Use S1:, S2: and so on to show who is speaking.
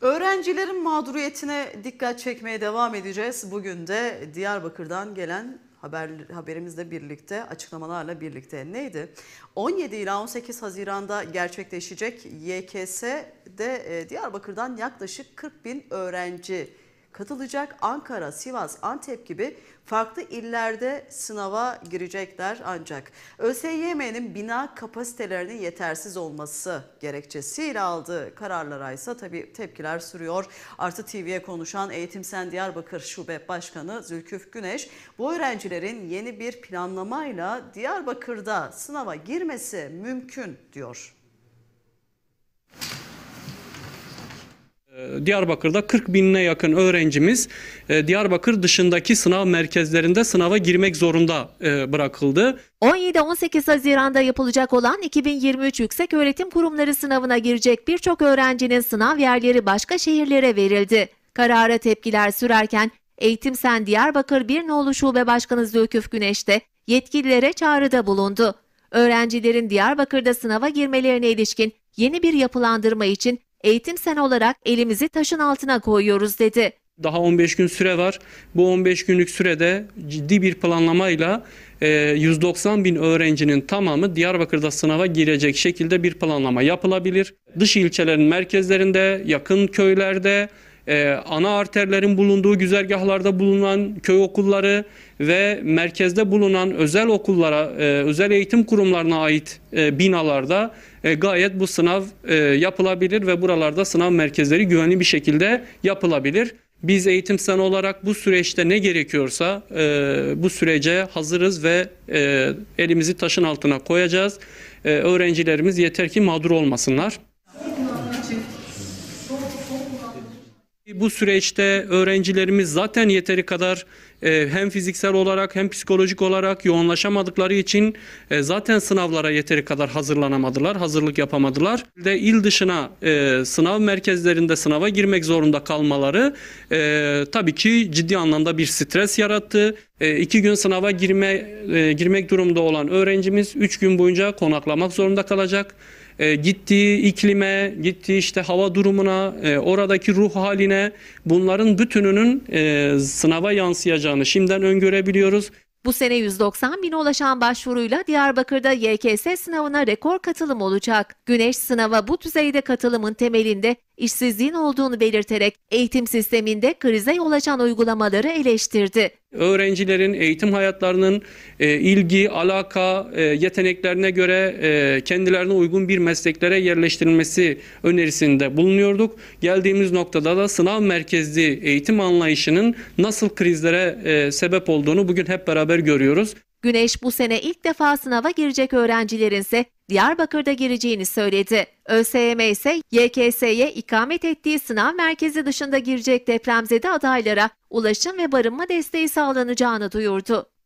S1: Öğrencilerin mağduriyetine dikkat çekmeye devam edeceğiz. Bugün de Diyarbakır'dan gelen haber, haberimizle birlikte, açıklamalarla birlikte neydi? 17 ila 18 Haziran'da gerçekleşecek YKS'de e, Diyarbakır'dan yaklaşık 40 bin öğrenci katılacak. Ankara, Sivas, Antep gibi farklı illerde sınava girecekler ancak ÖSYM'nin bina kapasitelerinin yetersiz olması gerekçesiyle aldığı kararlara ise tabii tepkiler sürüyor. Artı TV'ye konuşan Eğitim Sen Diyarbakır Şube Başkanı Zülküf Güneş bu öğrencilerin yeni bir planlamayla Diyarbakır'da sınava girmesi mümkün diyor.
S2: Diyarbakır'da 40 binine yakın öğrencimiz e, Diyarbakır dışındaki sınav merkezlerinde sınava girmek zorunda e, bırakıldı.
S3: 17-18 Haziran'da yapılacak olan 2023 Yüksek Öğretim Kurumları sınavına girecek birçok öğrencinin sınav yerleri başka şehirlere verildi. Karara tepkiler sürerken Eğitim Sen Diyarbakır 1 Nolu Şube Başkanı Zülküf Güneş de yetkililere çağrıda bulundu. Öğrencilerin Diyarbakır'da sınava girmelerine ilişkin yeni bir yapılandırma için Eğitim sen olarak elimizi taşın altına koyuyoruz dedi.
S2: Daha 15 gün süre var. Bu 15 günlük sürede ciddi bir planlamayla 190 e, bin öğrencinin tamamı Diyarbakır'da sınava girecek şekilde bir planlama yapılabilir. Dış ilçelerin merkezlerinde, yakın köylerde, ee, ana arterlerin bulunduğu güzergahlarda bulunan köy okulları ve merkezde bulunan özel okullara, e, özel eğitim kurumlarına ait e, binalarda e, gayet bu sınav yapılabilir ve buralarda sınav merkezleri güvenli bir şekilde yapılabilir. Biz eğitim sen olarak bu süreçte ne gerekiyorsa e, bu sürece hazırız ve e, elimizi taşın altına koyacağız. E, öğrencilerimiz yeter ki mağdur olmasınlar. Bu süreçte öğrencilerimiz zaten yeteri kadar e, hem fiziksel olarak hem psikolojik olarak yoğunlaşamadıkları için e, zaten sınavlara yeteri kadar hazırlanamadılar, hazırlık yapamadılar. De il dışına e, sınav merkezlerinde sınava girmek zorunda kalmaları e, tabii ki ciddi anlamda bir stres yarattı. E, iki gün sınava girme e, girmek durumda olan öğrencimiz üç gün boyunca konaklamak zorunda kalacak e, gittiği iklime, gittiği işte hava durumuna, e, oradaki ruh haline bunların bütününün e, sınava yansıyacağını şimdiden öngörebiliyoruz.
S3: Bu sene 190 bin ulaşan başvuruyla Diyarbakır'da YKS sınavına rekor katılım olacak. Güneş sınava bu düzeyde katılımın temelinde işsizliğin olduğunu belirterek eğitim sisteminde krize yol açan uygulamaları eleştirdi.
S2: Öğrencilerin eğitim hayatlarının e, ilgi, alaka, e, yeteneklerine göre e, kendilerine uygun bir mesleklere yerleştirilmesi önerisinde bulunuyorduk. Geldiğimiz noktada da sınav merkezli eğitim anlayışının nasıl krizlere e, sebep olduğunu bugün hep beraber görüyoruz.
S3: Güneş bu sene ilk defa sınava girecek öğrencilerin ise Diyarbakır'da gireceğini söyledi. ÖSYM ise YKS'ye ikamet ettiği sınav merkezi dışında girecek depremzede adaylara ulaşım ve barınma desteği sağlanacağını duyurdu.